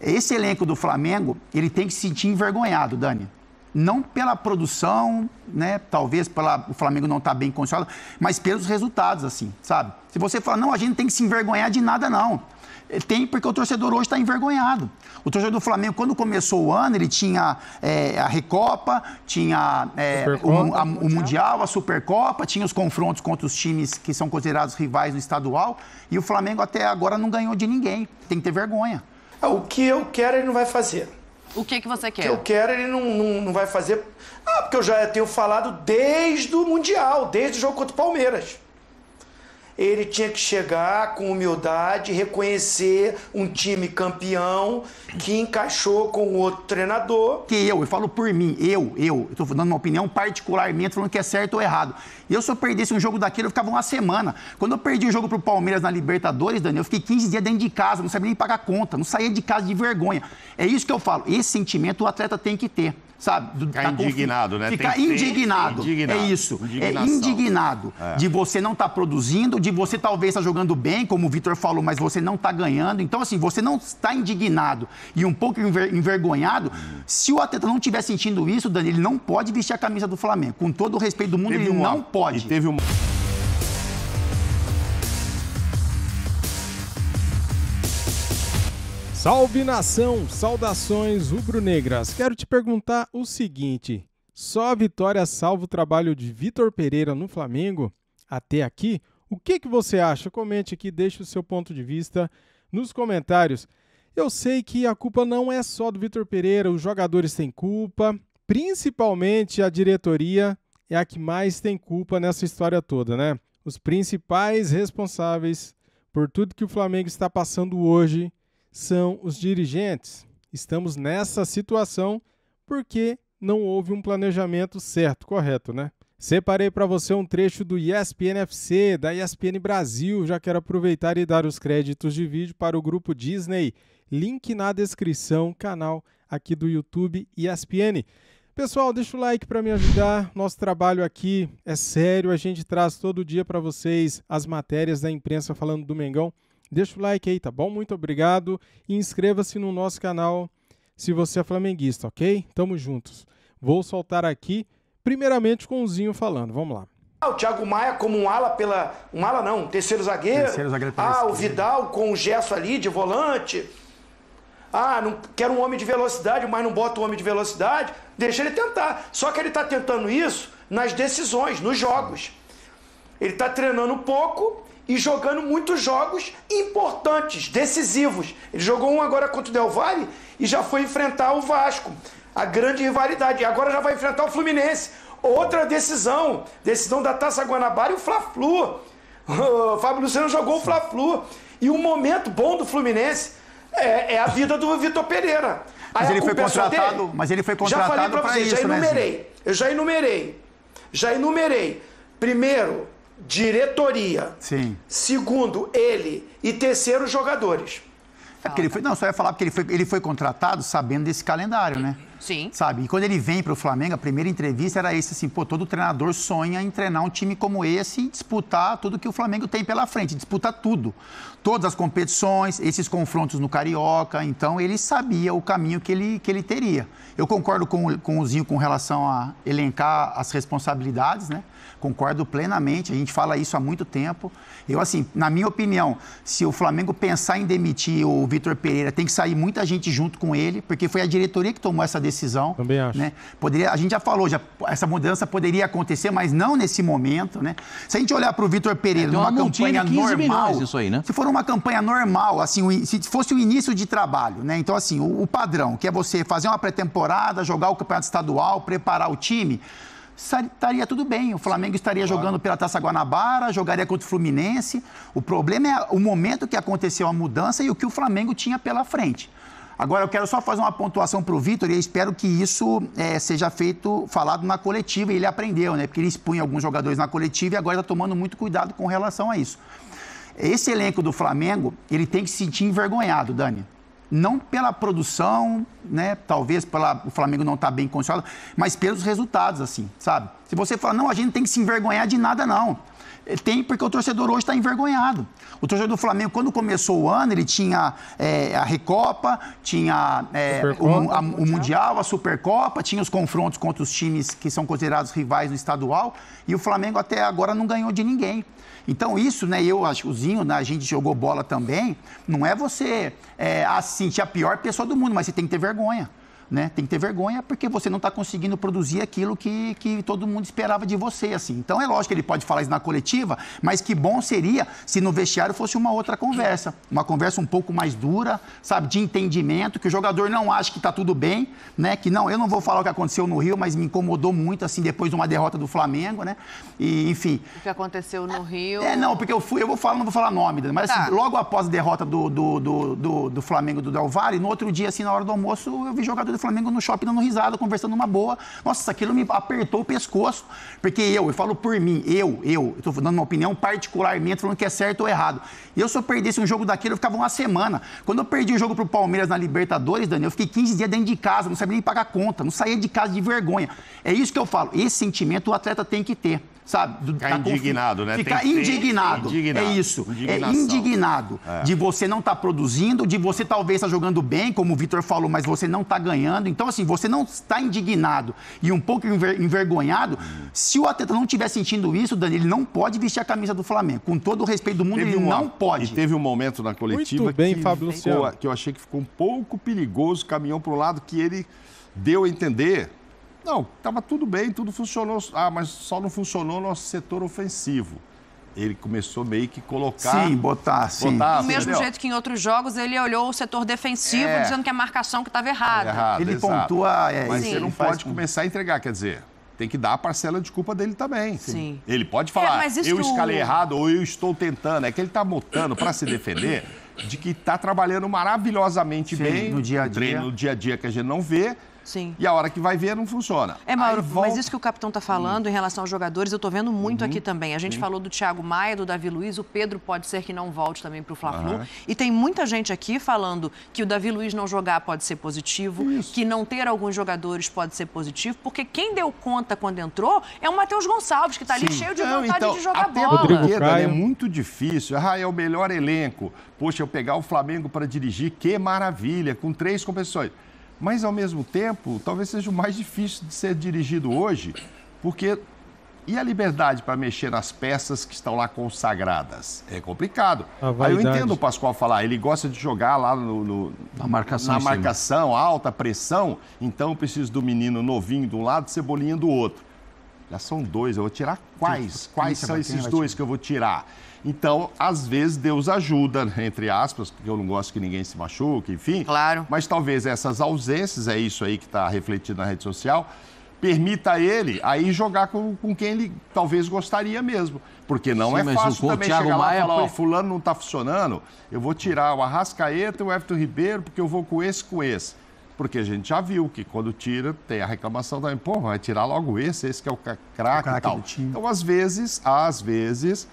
Esse elenco do Flamengo, ele tem que se sentir envergonhado, Dani. Não pela produção, né? Talvez pela, o Flamengo não estar tá bem condicionado, mas pelos resultados, assim, sabe? Se você falar, não, a gente tem que se envergonhar de nada, não. Eh, tem, porque o torcedor hoje está envergonhado. O torcedor do Flamengo, quando começou o ano, ele tinha é, a Recopa, tinha é, o, a, o, Mundial, a Supercopa, tinha os confrontos contra os times que são considerados rivais no estadual. E o Flamengo até agora não ganhou de ninguém. Tem que ter vergonha. Ah, o que eu quero, ele não vai fazer. O que, que você quer? O que eu quero, ele não, não, não vai fazer. Ah, porque eu já tenho falado desde o Mundial, desde o jogo contra o Palmeiras ele tinha que chegar com humildade, reconhecer um time campeão que encaixou com o outro treinador. Que eu, eu falo por mim, eu, eu, estou dando uma opinião particularmente, falando que é certo ou errado. E eu, se eu perdesse um jogo daquele, eu ficava uma semana. Quando eu perdi o jogo pro Palmeiras na Libertadores, Daniel, eu fiquei 15 dias dentro de casa, não sabia nem pagar conta, não saía de casa de vergonha. É isso que eu falo, esse sentimento o atleta tem que ter sabe? Ficar tá indignado, né? Ficar indignado. indignado. É isso. É indignado. É. De você não estar tá produzindo, de você talvez estar tá jogando bem, como o Vitor falou, mas você não está ganhando. Então, assim, você não está indignado e um pouco envergonhado. Se o atleta não estiver sentindo isso, Dani, ele não pode vestir a camisa do Flamengo. Com todo o respeito do mundo, teve ele não pode. E teve uma... Salve nação, saudações rubro-negras. Quero te perguntar o seguinte: só a vitória salva o trabalho de Vitor Pereira no Flamengo até aqui? O que que você acha? Comente aqui, deixe o seu ponto de vista nos comentários. Eu sei que a culpa não é só do Vitor Pereira, os jogadores têm culpa, principalmente a diretoria é a que mais tem culpa nessa história toda, né? Os principais responsáveis por tudo que o Flamengo está passando hoje são os dirigentes. Estamos nessa situação porque não houve um planejamento certo, correto, né? Separei para você um trecho do ESPN FC, da ESPN Brasil. Já quero aproveitar e dar os créditos de vídeo para o grupo Disney. Link na descrição, canal aqui do YouTube ESPN. Pessoal, deixa o like para me ajudar. Nosso trabalho aqui é sério, a gente traz todo dia para vocês as matérias da imprensa falando do Mengão. Deixa o like aí, tá bom? Muito obrigado e inscreva-se no nosso canal se você é flamenguista, ok? Tamo juntos. Vou soltar aqui, primeiramente com o Zinho falando. Vamos lá. Ah, o Thiago Maia como um ala pela. Um ala não, terceiro zagueiro. Terceiro zagueiro ah, esquerda. o Vidal com o gesso ali de volante. Ah, não, quero um homem de velocidade, mas não bota um homem de velocidade. Deixa ele tentar. Só que ele está tentando isso nas decisões, nos jogos. Ele está treinando pouco e jogando muitos jogos importantes, decisivos. Ele jogou um agora contra o Del Valle e já foi enfrentar o Vasco. A grande rivalidade. E agora já vai enfrentar o Fluminense. Outra decisão. Decisão da Taça Guanabara e o Fla-Flu. O Fábio Luciano jogou o Fla-Flu. E o momento bom do Fluminense é, é a vida do Vitor Pereira. Mas ele, foi é contratado, mas ele foi contratado para isso, Já falei para vocês, já né, enumerei. Né, eu já enumerei. Já enumerei. Primeiro, diretoria. Sim. Segundo, ele. E terceiro, jogadores. É porque ele foi, não, só ia falar porque ele foi, ele foi contratado sabendo desse calendário, né? Sim. Sabe? E quando ele vem para o Flamengo, a primeira entrevista era esse assim, pô, todo treinador sonha em treinar um time como esse e disputar tudo que o Flamengo tem pela frente, disputar tudo. Todas as competições, esses confrontos no Carioca, então ele sabia o caminho que ele, que ele teria. Eu concordo com, com o Zinho com relação a elencar as responsabilidades, né? Concordo plenamente, a gente fala isso há muito tempo. Eu, assim, na minha opinião, se o Flamengo pensar em demitir o Vitor Pereira, tem que sair muita gente junto com ele, porque foi a diretoria que tomou essa decisão decisão. Também acho. Né? Poderia, a gente já falou, já, essa mudança poderia acontecer, mas não nesse momento. Né? Se a gente olhar para o Vitor Pereira, é, numa campanha normal. Aí, né? Se for uma campanha normal, assim, se fosse o início de trabalho, né? Então, assim, o, o padrão, que é você fazer uma pré-temporada, jogar o campeonato estadual, preparar o time estaria tudo bem. O Flamengo estaria claro. jogando pela Taça Guanabara, jogaria contra o Fluminense. O problema é o momento que aconteceu a mudança e o que o Flamengo tinha pela frente. Agora, eu quero só fazer uma pontuação para o Vitor e espero que isso é, seja feito, falado na coletiva. E ele aprendeu, né? Porque ele expunha alguns jogadores na coletiva e agora está tomando muito cuidado com relação a isso. Esse elenco do Flamengo, ele tem que se sentir envergonhado, Dani não pela produção, né? Talvez pela, o Flamengo não está bem condicionado, mas pelos resultados, assim, sabe? Se você fala, não, a gente não tem que se envergonhar de nada, não. É, tem, porque o torcedor hoje está envergonhado. O torcedor do Flamengo, quando começou o ano, ele tinha é, a Recopa, tinha é, o, a, o, Mundial, a Supercopa, tinha os confrontos contra os times que são considerados rivais no estadual, e o Flamengo até agora não ganhou de ninguém. Então, isso, né, eu acho o Zinho, né, a gente jogou bola também, não é você, é, assim, a pior pessoa do mundo, mas você tem que ter vergonha. Né? Tem que ter vergonha porque você não está conseguindo produzir aquilo que, que todo mundo esperava de você, assim. Então é lógico que ele pode falar isso na coletiva, mas que bom seria se no vestiário fosse uma outra conversa, uma conversa um pouco mais dura, sabe, de entendimento, que o jogador não acha que está tudo bem, né? Que não, eu não vou falar o que aconteceu no Rio, mas me incomodou muito assim depois de uma derrota do Flamengo, né? E enfim. O que aconteceu no Rio? É não, porque eu fui, eu vou falar, não vou falar nome, mas assim, tá. assim, logo após a derrota do do, do, do, do Flamengo do Del Valle, no outro dia assim na hora do almoço eu vi jogador do Flamengo no shopping dando risada, conversando uma boa. Nossa, aquilo me apertou o pescoço. Porque eu, eu falo por mim, eu, eu, estou dando uma opinião particularmente, falando que é certo ou errado. E eu, se eu perdesse um jogo daquilo, eu ficava uma semana. Quando eu perdi o jogo pro Palmeiras na Libertadores, Daniel, eu fiquei 15 dias dentro de casa, não sabia nem pagar conta, não saía de casa de vergonha. É isso que eu falo. Esse sentimento o atleta tem que ter sabe? Ficar tá indignado, conf... né? Ficar indignado. indignado. É isso. É indignado. É. De você não estar tá produzindo, de você talvez estar tá jogando bem, como o Vitor falou, mas você não está ganhando. Então, assim, você não está indignado e um pouco enver... envergonhado. Se o atleta não estiver sentindo isso, Dani, ele não pode vestir a camisa do Flamengo. Com todo o respeito do mundo, teve ele não pode. E teve um momento na coletiva Muito bem, que, Fábio ficou, que eu achei que ficou um pouco perigoso, caminhão para um lado, que ele deu a entender não, estava tudo bem, tudo funcionou. Ah, mas só não funcionou nosso setor ofensivo ele começou meio que colocar. Sim, botar, sim. Botar, Do mesmo jeito que em outros jogos, ele olhou o setor defensivo, é. dizendo que a marcação que estava errada. ele exato. pontua. É, Mas sim. ele não pode começar a entregar, quer dizer. Tem que dar a parcela de culpa dele também. Sim. Ele pode falar, é, isso... eu escalei errado ou eu estou tentando. É que ele está botando para se defender de que está trabalhando maravilhosamente sim, bem. No dia a dia. Treino no dia a dia que a gente não vê Sim. E a hora que vai ver, não funciona. É, Mauro, volta... mas isso que o capitão está falando hum. em relação aos jogadores, eu estou vendo muito uhum. aqui também. A gente Sim. Uhum. falou do Thiago Maia, do Davi Luiz, o Pedro pode ser que não volte também para o Fla-Flu. Uhum. E tem muita gente aqui falando que o Davi Luiz não jogar pode ser positivo, isso. que não ter alguns jogadores pode ser positivo, porque quem deu conta quando entrou é o Matheus Gonçalves, que está ali cheio de não, vontade então, de jogar até bola. Rodrigo é Caio. É muito difícil. Ah, é o melhor elenco. Poxa, eu pegar o Flamengo para dirigir, que maravilha, com três competições mas ao mesmo tempo talvez seja o mais difícil de ser dirigido hoje, porque e a liberdade para mexer nas peças que estão lá consagradas? É complicado. Aí eu entendo o Pascoal falar, ele gosta de jogar lá no, no na marcação, na marcação alta pressão, então eu preciso do menino novinho de um lado, cebolinha do outro. Já são dois, eu vou tirar quais? Quais são esses dois que eu vou tirar? Então, às vezes, Deus ajuda, entre aspas, porque eu não gosto que ninguém se machuque, enfim. Claro. Mas talvez essas ausências, é isso aí que está refletido na rede social, permita a ele aí jogar com, com quem ele talvez gostaria mesmo. Porque não Sim, é fácil também Thiago chegar lá Maia e falar, ó, fulano não está funcionando, eu vou tirar o Arrascaeta e o Everton Ribeiro, porque eu vou com esse com esse. Porque a gente já viu que quando tira, tem a reclamação também, pô, vai tirar logo esse, esse que é o craque e tal. Então, às vezes, às vezes,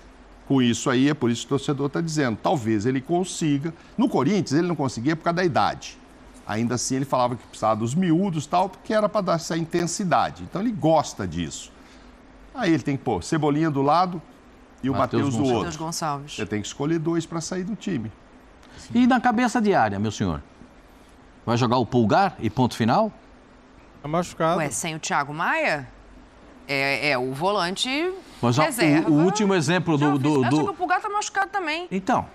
com isso aí, é por isso que o torcedor está dizendo. Talvez ele consiga. No Corinthians, ele não conseguia por causa da idade. Ainda assim, ele falava que precisava dos miúdos tal, porque era para dar essa intensidade. Então, ele gosta disso. Aí ele tem que pôr Cebolinha do lado e o Matheus do outro. Gonçalves. Você tem que escolher dois para sair do time. E na cabeça de área, meu senhor? Vai jogar o Pulgar e ponto final? Tá machucado. Ué, sem o Thiago Maia? É, é o volante. Mas ó, reserva, o, o, último exemplo do. do, do... que o Pulgar tá machucado também. Então.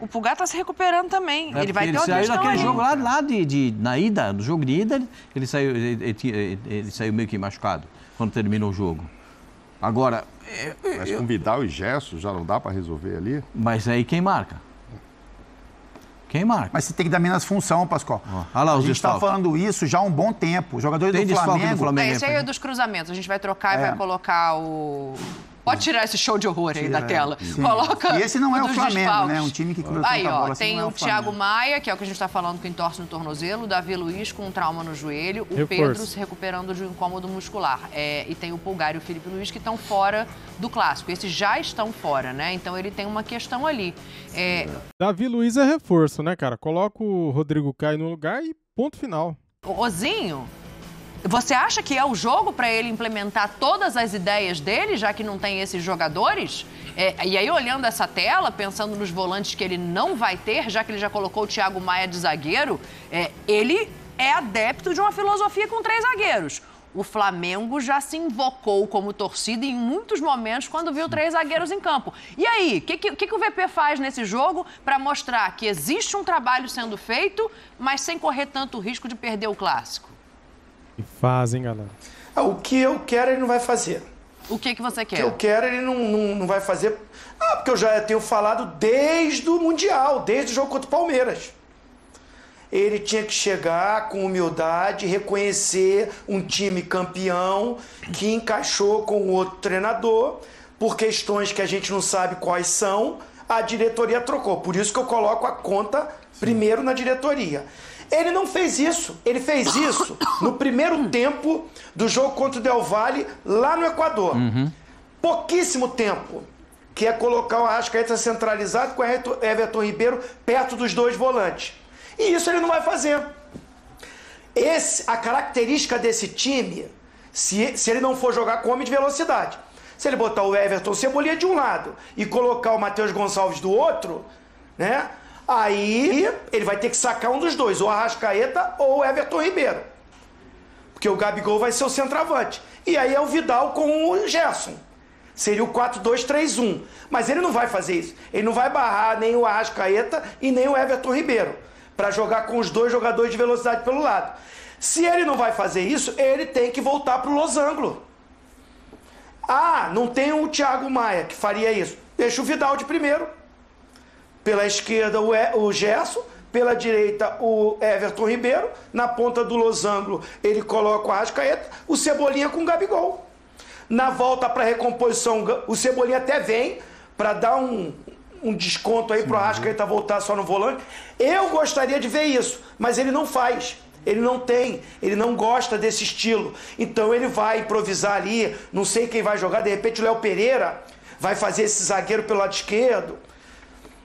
O Pulgar está se recuperando também. É, ele vai ele ter outra saiu daquele aí. jogo lá, lá de, de, na ida, no jogo de ida, ele saiu, ele, ele, ele saiu meio que machucado quando terminou o jogo. Agora. É, Mas com Vidal e Gesso já não dá para resolver ali? Mas aí quem marca? Quem marca? Mas você tem que dar menos função, Pascoal. olha lá, a gente está falando isso já há um bom tempo. Jogadores tem do Flamengo. Do Flamengo. Tem, é, esse aí é dos né? cruzamentos. A gente vai trocar é. e vai é. colocar o. Pode tirar esse show de horror aí Tira, da tela. Sim. Coloca. E esse não é o Flamengo, desfalques. né? Um time que cruzou Aí, ó, bola, assim, tem o, é o Thiago Maia, que é o que a gente está falando com entorce no tornozelo, o Davi Luiz com um trauma no joelho, o Pedro se recuperando de um incômodo muscular. É, e tem o Pulgar e o Felipe Luiz que estão fora do clássico. Esses já estão fora, né? Então ele tem uma questão ali. É... Davi Luiz é reforço, né, cara? Coloca o Rodrigo Caio no lugar e ponto final. O Ozinho, você acha que é o jogo para ele implementar todas as ideias dele, já que não tem esses jogadores? É, e aí, olhando essa tela, pensando nos volantes que ele não vai ter, já que ele já colocou o Thiago Maia de zagueiro, é, ele é adepto de uma filosofia com três zagueiros. O Flamengo já se invocou como torcida em muitos momentos quando viu três zagueiros em campo. E aí, o que, que, que, o VP faz nesse jogo para mostrar que existe um trabalho sendo feito, mas sem correr tanto risco de perder o clássico? fazem faz, hein, galera? Ah, o que eu quero, ele não vai fazer. O que, que você quer? O que eu quero, ele não, não, não vai fazer. Ah, porque eu já tenho falado desde o Mundial, desde o jogo contra o Palmeiras. Ele tinha que chegar com humildade, reconhecer um time campeão que encaixou com o outro treinador, por questões que a gente não sabe quais são, a diretoria trocou. Por isso que eu coloco a conta primeiro na diretoria. Ele não fez isso. Ele fez isso no primeiro tempo do jogo contra o Del Valle, lá no Equador. Uhum. Pouquíssimo tempo. Que é colocar o Arrascaeta centralizado com o Everton Ribeiro perto dos dois volantes. E isso ele não vai fazer. Esse, a característica desse time, se, se ele não for jogar com homem de velocidade. Se ele botar o Everton Cebolinha de um lado e colocar o Matheus Gonçalves do outro, né? Aí ele vai ter que sacar um dos dois, ou Arrascaeta ou Everton Ribeiro. Porque o Gabigol vai ser o centroavante. E aí é o Vidal com o Gerson. Seria o 4-2-3-1. Mas ele não vai fazer isso. Ele não vai barrar nem o Arrascaeta e nem o Everton Ribeiro. Para jogar com os dois jogadores de velocidade pelo lado. Se ele não vai fazer isso, ele tem que voltar para o losango. Ah, não tem o Thiago Maia que faria isso. Deixa o Vidal de primeiro pela esquerda, o, o Gerson. Pela direita, o Everton Ribeiro. Na ponta do losango, ele coloca o Arrascaeta. O Cebolinha com o Gabigol. Na volta para a recomposição, o Cebolinha até vem para dar um, um desconto aí para pro Arrascaeta voltar só no volante. Eu gostaria de ver isso, mas ele não faz. Ele não tem, ele não gosta desse estilo. Então ele vai improvisar ali, não sei quem vai jogar, de repente o Léo Pereira vai fazer esse zagueiro pelo lado esquerdo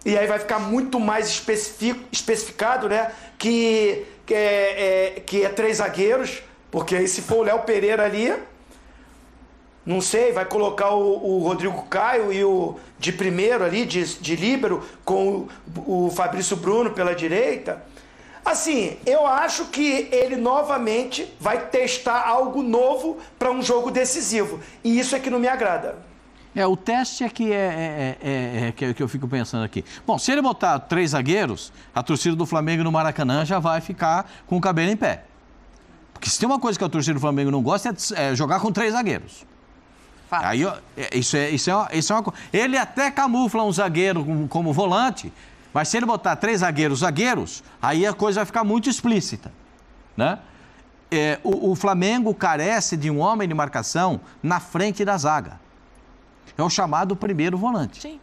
e aí vai ficar muito mais especific, especificado, né? Que, que, é, é, que é três zagueiros, porque aí se for o Léo Pereira ali, não sei, vai colocar o, o, Rodrigo Caio e o de primeiro ali, de, de líbero, com o, o Fabrício Bruno pela direita. Assim, eu acho que ele novamente vai testar algo novo para um jogo decisivo. E isso é que não me agrada. É, o teste é que é, é, é, é, é que, é, que eu fico pensando aqui. Bom, se ele botar três zagueiros, a torcida do Flamengo no Maracanã já vai ficar com o cabelo em pé. Porque se tem uma coisa que a torcida do Flamengo não gosta é, é jogar com três zagueiros. Fácil. Aí, isso é, isso, é uma, isso é uma coisa. Ele até camufla um zagueiro como, como volante, mas se ele botar três zagueiros zagueiros, aí a coisa vai ficar muito explícita. Né? É, o, o, Flamengo carece de um homem de marcação na frente da zaga é o chamado primeiro volante. Sim.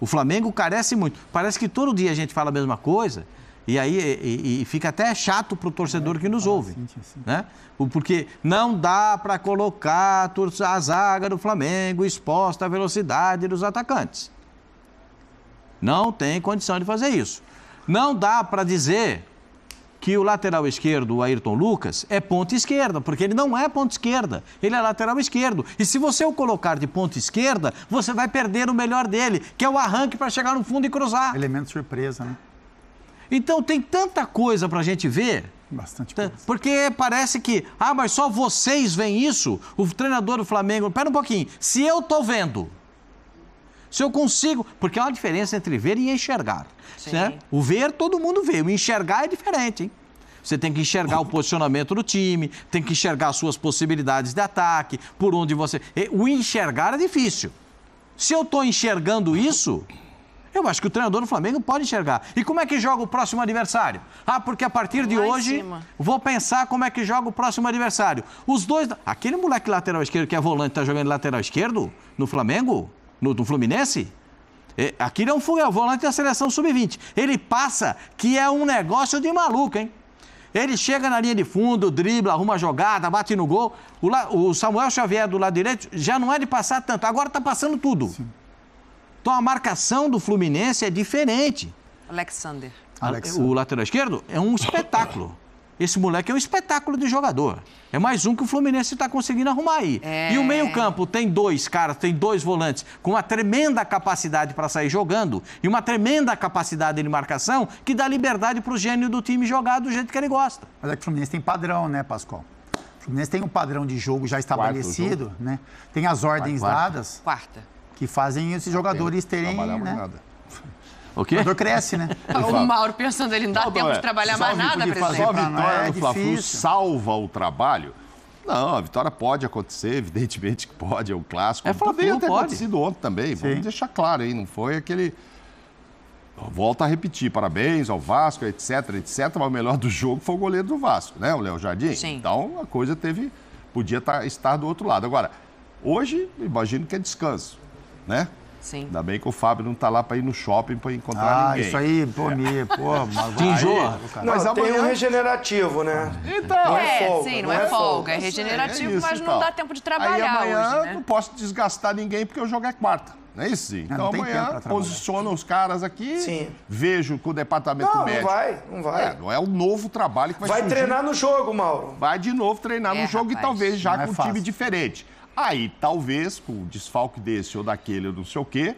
O Flamengo carece muito. Parece que todo dia a gente fala a mesma coisa. E aí e, e fica até chato para o torcedor que nos é, ouve. Né? Porque não dá para colocar a zaga do Flamengo exposta à velocidade dos atacantes. Não tem condição de fazer isso. Não dá para dizer que o lateral esquerdo, o Ayrton Lucas, é ponta esquerda, porque ele não é ponta esquerda, ele é lateral esquerdo. E se você o colocar de ponta esquerda, você vai perder o melhor dele, que é o arranque para chegar no fundo e cruzar. Elemento surpresa, né? Então tem tanta coisa para a gente ver. Bastante tá? coisa. Porque parece que, ah, mas só vocês veem isso? O treinador do Flamengo. Pera um pouquinho. Se eu tô vendo, se eu consigo, porque há é uma diferença entre ver e enxergar. Né? O ver, todo mundo vê. O enxergar é diferente, hein? Você tem que enxergar o posicionamento do time, tem que enxergar suas possibilidades de ataque, por onde você. O enxergar é difícil. Se eu estou enxergando isso, eu acho que o treinador do Flamengo pode enxergar. E como é que joga o próximo adversário? Ah, porque a partir de Lá hoje vou pensar como é que joga o próximo adversário. Os dois. Aquele moleque lateral esquerdo que é volante, está jogando lateral esquerdo no Flamengo? no, no Fluminense, é, aqui não foi, é o volante da seleção sub-20. Ele passa, que é um negócio de maluco, hein? Ele chega na linha de fundo, dribla, arruma a jogada, bate no gol. O, la, o, Samuel Xavier do lado direito já não é de passar tanto, agora está passando tudo. Sim. Então a marcação do Fluminense é diferente. Alexander. Alexander. O lateral esquerdo é um espetáculo. Esse moleque é um espetáculo de jogador. É mais um que o Fluminense está conseguindo arrumar aí. É... E o é. meio-campo tem dois caras, tem dois volantes com uma tremenda capacidade para sair jogando e uma tremenda capacidade de marcação que dá liberdade para o gênio do time jogar do jeito que ele gosta. Mas é que o Fluminense tem padrão, né, Pascoal? O Fluminense tem um padrão de jogo já estabelecido, jogo. né? Tem as ordens quarta. dadas. Quarta. Que fazem esses jogadores terem. Trabalhar né? nada. O quê? O cresce, né? o Mauro pensando, ele não dá não, tempo é não, é. de trabalhar mais nada, presidente. Só a vitória do fla salva o trabalho? Não, a vitória pode acontecer, evidentemente que pode, é um clássico. É, Poderia pode. acontecido ontem também, Sim. vamos deixar claro aí, não foi aquele... Volto a repetir, parabéns ao Vasco, etc, etc, mas o melhor do jogo foi o goleiro do Vasco, né, o Léo Jardim? Sim. Então, a coisa teve... podia tá, estar do outro lado. Agora, hoje, imagino que é descanso, né? Sim. Ainda bem que o Fábio não tá lá para ir no shopping para encontrar ah, ninguém. Ah, isso aí, pô, é. me, pô, mas Tinjou? Mas amanhã... tem um regenerativo, né? Então, não é, é folga, sim, não, não é, é, folga, é regenerativo, é isso, mas não dá tempo de trabalhar aí amanhã hoje, né? não posso desgastar ninguém porque o jogo é quarta. Não é isso? Então não, não então amanhã posiciono os caras aqui, Sim. vejo com o departamento não, médico. Não vai, não vai. É, não é o novo trabalho que vai Vai surgir. treinar no jogo, Mauro. Vai de novo treinar é, no jogo rapaz, e talvez já é com é um time diferente. Aí talvez, com um desfalque desse ou daquele, ou não sei o quê,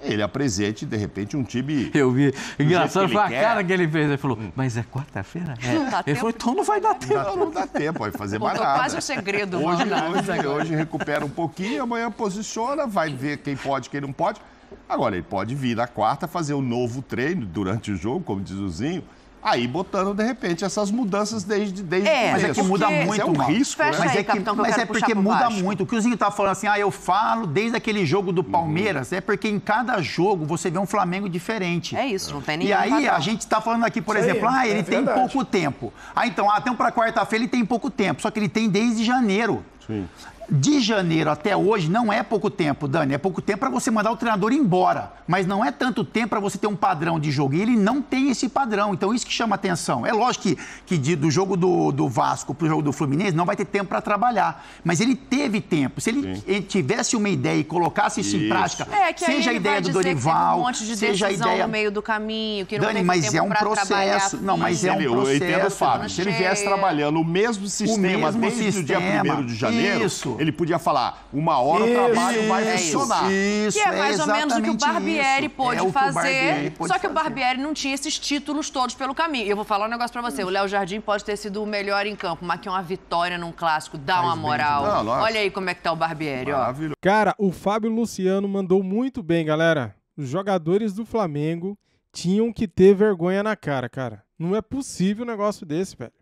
ele apresente, de repente, um time. Eu vi. Engraçado foi a cara que ele fez. Ele falou, mas é quarta-feira? É. Ele tempo. falou, então não vai dar tempo. Não, não dá tempo, vai fazer mais nada. Quase o segredo. Hoje, hoje, hoje recupera um pouquinho, amanhã posiciona, vai ver quem pode, quem não pode. Agora, ele pode vir na quarta fazer um novo treino durante o jogo, como diz o Zinho, Aí botando, de repente, essas mudanças desde, desde é, o Mas é que muda é muito. É um risco, né? Mas, aí, é, que, capitão, que mas é porque muda baixo. muito. O que o Zinho tá falando assim, ah, eu falo desde aquele jogo do uhum. Palmeiras, uhum. é porque em cada jogo você vê um Flamengo diferente. É isso, não tem ninguém. E aí padrão. a gente tá falando aqui, por isso exemplo, aí, ah, ele é tem pouco tempo. Ah, então, ah, então para quarta-feira ele tem pouco tempo, só que ele tem desde janeiro. Sim de janeiro até hoje não é pouco tempo, Dani. É pouco tempo para você mandar o treinador embora. Mas não é tanto tempo para você ter um padrão de jogo. E ele não tem esse padrão. Então, isso que chama atenção. É lógico que, que de, do jogo do, do Vasco para o jogo do Fluminense não vai ter tempo para trabalhar. Mas ele teve tempo. Se ele, ele tivesse uma ideia e colocasse isso, isso. em prática, é, seja a ideia do Dorival, um de seja a ideia. no meio do caminho, que não Dani, mas é um processo. Não, mas é um processo. Eu entendo, Fábio. Se ele viesse trabalhando o mesmo sistema o mesmo desde sistema, o dia 1 de janeiro. Isso. Ele podia falar, uma hora isso, o trabalho vai funcionar. Isso, que é mais é ou menos o que o Barbieri pode pôde é fazer, Barbieri pode só que fazer. o Barbieri não tinha esses títulos todos pelo caminho. E eu vou falar um negócio pra você, o Léo Jardim pode ter sido o melhor em campo, mas que é uma vitória num clássico, dá Faz uma moral. Não, Olha aí como é que tá o Barbieri, ó. Cara, o Fábio Luciano mandou muito bem, galera. Os jogadores do Flamengo tinham que ter vergonha na cara, cara. Não é possível um negócio desse, velho.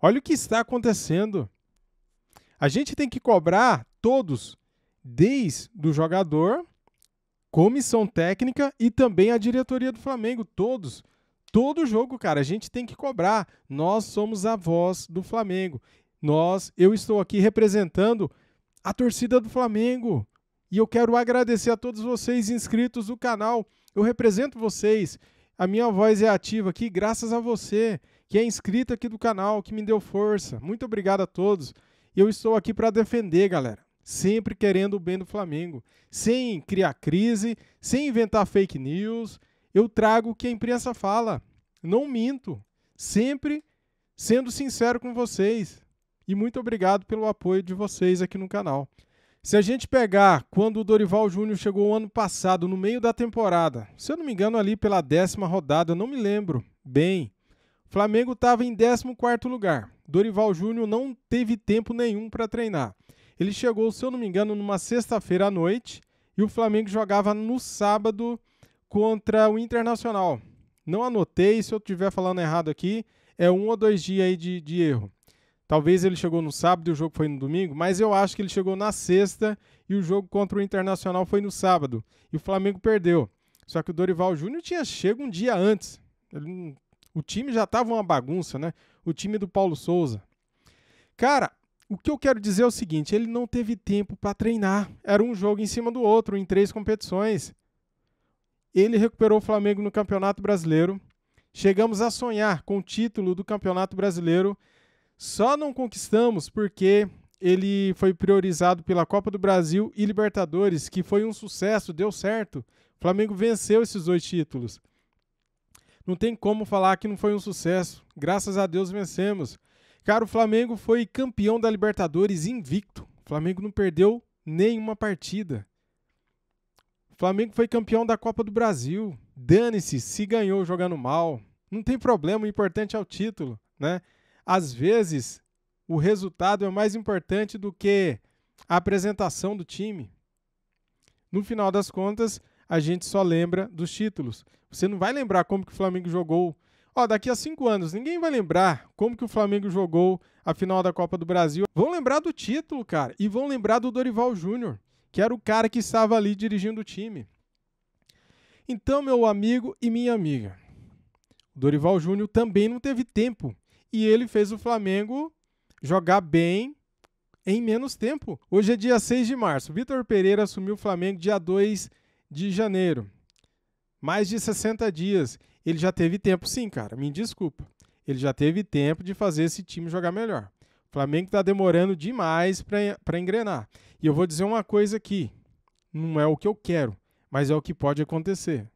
Olha o que está acontecendo. A gente tem que cobrar todos, desde o jogador, comissão técnica e também a diretoria do Flamengo, todos. Todo jogo, cara, a gente tem que cobrar. Nós somos a voz do Flamengo. Nós, eu estou aqui representando a torcida do Flamengo. E eu quero agradecer a todos vocês inscritos do canal. Eu represento vocês. A minha voz é ativa aqui graças a você, que é inscrito aqui do canal, que me deu força. Muito obrigado a todos. E eu estou aqui para defender, galera. Sempre querendo o bem do Flamengo. Sem criar crise, sem inventar fake news. Eu trago o que a imprensa fala. Não minto. Sempre sendo sincero com vocês. E muito obrigado pelo apoio de vocês aqui no canal. Se a gente pegar quando o Dorival Júnior chegou ano passado, no meio da temporada, se eu não me engano, ali pela décima rodada, eu não me lembro bem, Flamengo estava em 14º lugar. Dorival Júnior não teve tempo nenhum para treinar. Ele chegou, se eu não me engano, numa sexta-feira à noite e o Flamengo jogava no sábado contra o Internacional. Não anotei, se eu estiver falando errado aqui, é um ou dois dias aí de, de erro. Talvez ele chegou no sábado e o jogo foi no domingo, mas eu acho que ele chegou na sexta e o jogo contra o Internacional foi no sábado. E o Flamengo perdeu. Só que o Dorival Júnior tinha chego um dia antes. Ele não o time já estava uma bagunça, né? O time do Paulo Souza. Cara, o que eu quero dizer é o seguinte: ele não teve tempo para treinar. Era um jogo em cima do outro, em três competições. Ele recuperou o Flamengo no Campeonato Brasileiro. Chegamos a sonhar com o título do Campeonato Brasileiro. Só não conquistamos porque ele foi priorizado pela Copa do Brasil e Libertadores, que foi um sucesso, deu certo. O Flamengo venceu esses dois títulos. Não tem como falar que não foi um sucesso. Graças a Deus vencemos. Cara, o Flamengo foi campeão da Libertadores invicto. O Flamengo não perdeu nenhuma partida. O Flamengo foi campeão da Copa do Brasil. Dane-se se ganhou jogando mal. Não tem problema, o importante é o título, né? Às vezes, o resultado é mais importante do que a apresentação do time. No final das contas, a gente só lembra dos títulos. Você não vai lembrar como que o Flamengo jogou. Ó, daqui a cinco anos, ninguém vai lembrar como que o Flamengo jogou a final da Copa do Brasil. Vão lembrar do título, cara, e vão lembrar do Dorival Júnior, que era o cara que estava ali dirigindo o time. Então, meu amigo e minha amiga, o Dorival Júnior também não teve tempo e ele fez o Flamengo jogar bem em menos tempo. Hoje é dia 6 de março. Vitor Pereira assumiu o Flamengo dia 2 de janeiro. Mais de 60 dias. Ele já teve tempo, sim, cara. Me desculpa. Ele já teve tempo de fazer esse time jogar melhor. O Flamengo está demorando demais para engrenar. E eu vou dizer uma coisa aqui. Não é o que eu quero, mas é o que pode acontecer.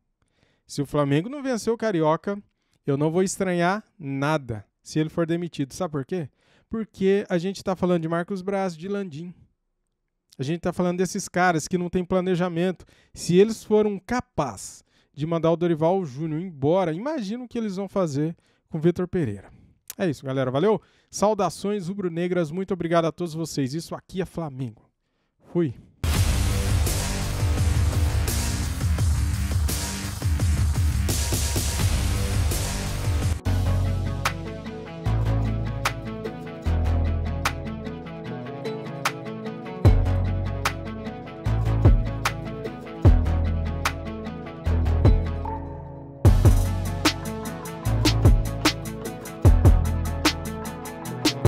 Se o Flamengo não vencer o Carioca, eu não vou estranhar nada se ele for demitido. Sabe por quê? Porque a gente está falando de Marcos Braz, de Landim. A gente está falando desses caras que não têm planejamento. Se eles foram capazes de mandar o Dorival Júnior embora, imagina o que eles vão fazer com o Vitor Pereira. É isso, galera. Valeu. Saudações rubro-negras. Muito obrigado a todos vocês. Isso aqui é Flamengo. Fui.